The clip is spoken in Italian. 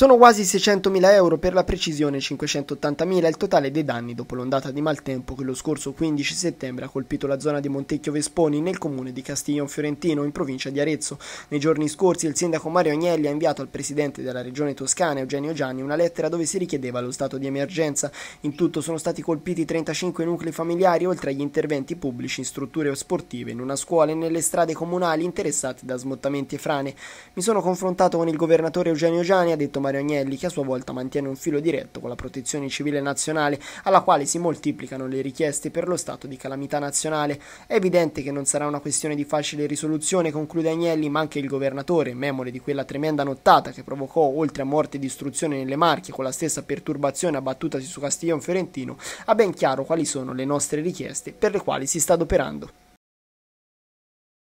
Sono quasi 600.000 euro, per la precisione 580.000 il totale dei danni dopo l'ondata di maltempo che lo scorso 15 settembre ha colpito la zona di Montecchio Vesponi nel comune di Castiglion Fiorentino in provincia di Arezzo. Nei giorni scorsi il sindaco Mario Agnelli ha inviato al presidente della regione toscana Eugenio Gianni una lettera dove si richiedeva lo stato di emergenza. In tutto sono stati colpiti 35 nuclei familiari oltre agli interventi pubblici in strutture sportive, in una scuola e nelle strade comunali interessate da smottamenti e frane. Mi sono confrontato con il governatore Eugenio Gianni, ha detto Mario Vario Agnelli, che a sua volta mantiene un filo diretto con la protezione civile nazionale, alla quale si moltiplicano le richieste per lo stato di calamità nazionale. È evidente che non sarà una questione di facile risoluzione, conclude Agnelli, ma anche il governatore, memore di quella tremenda nottata che provocò oltre a morte e distruzione nelle Marche con la stessa perturbazione abbattutasi su Castiglione Fiorentino, ha ben chiaro quali sono le nostre richieste per le quali si sta adoperando.